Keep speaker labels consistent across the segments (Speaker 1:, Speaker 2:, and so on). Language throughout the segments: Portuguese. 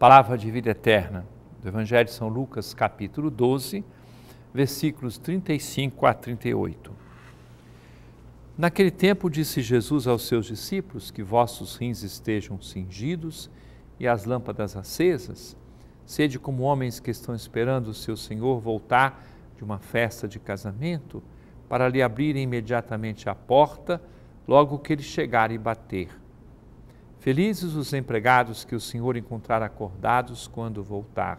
Speaker 1: Palavra de vida eterna, do Evangelho de São Lucas, capítulo 12, versículos 35 a 38. Naquele tempo disse Jesus aos seus discípulos que vossos rins estejam cingidos e as lâmpadas acesas. Sede como homens que estão esperando o seu Senhor voltar de uma festa de casamento, para lhe abrirem imediatamente a porta, logo que ele chegar e bater. Felizes os empregados que o Senhor encontrar acordados quando voltar.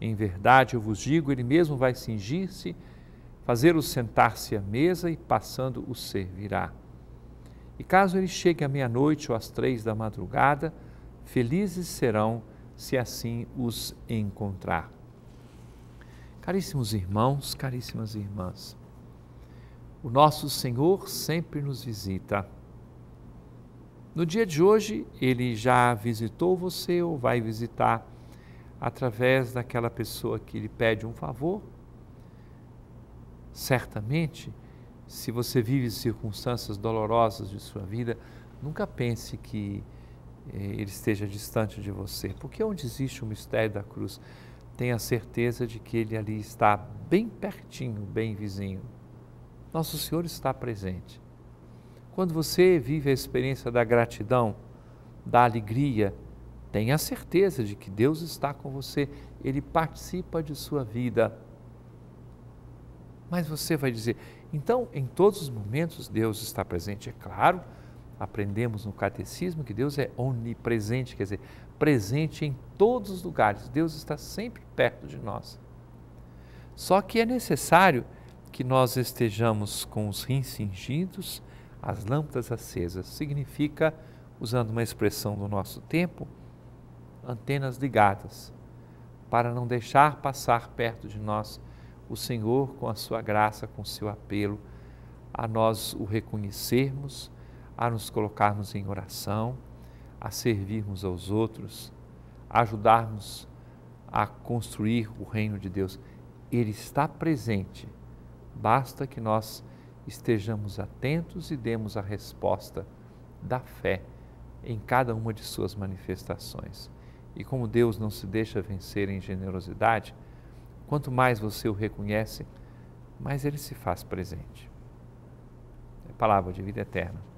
Speaker 1: Em verdade, eu vos digo, ele mesmo vai cingir-se, fazer os sentar-se à mesa e, passando, o servirá. E caso ele chegue à meia-noite ou às três da madrugada, felizes serão se assim os encontrar. Caríssimos irmãos, caríssimas irmãs, o nosso Senhor sempre nos visita. No dia de hoje, ele já visitou você ou vai visitar através daquela pessoa que lhe pede um favor. Certamente, se você vive circunstâncias dolorosas de sua vida, nunca pense que eh, ele esteja distante de você, porque onde existe o mistério da cruz, tenha certeza de que ele ali está bem pertinho, bem vizinho. Nosso Senhor está presente. Quando você vive a experiência da gratidão, da alegria, tenha certeza de que Deus está com você, Ele participa de sua vida. Mas você vai dizer, então em todos os momentos Deus está presente, é claro, aprendemos no catecismo que Deus é onipresente, quer dizer, presente em todos os lugares. Deus está sempre perto de nós. Só que é necessário que nós estejamos com os rins cingidos as lâmpadas acesas significa, usando uma expressão do nosso tempo, antenas ligadas, para não deixar passar perto de nós o Senhor com a sua graça, com o seu apelo, a nós o reconhecermos, a nos colocarmos em oração, a servirmos aos outros, a ajudarmos a construir o reino de Deus. Ele está presente, basta que nós estejamos atentos e demos a resposta da fé em cada uma de suas manifestações. E como Deus não se deixa vencer em generosidade, quanto mais você o reconhece, mais ele se faz presente. É palavra de vida eterna.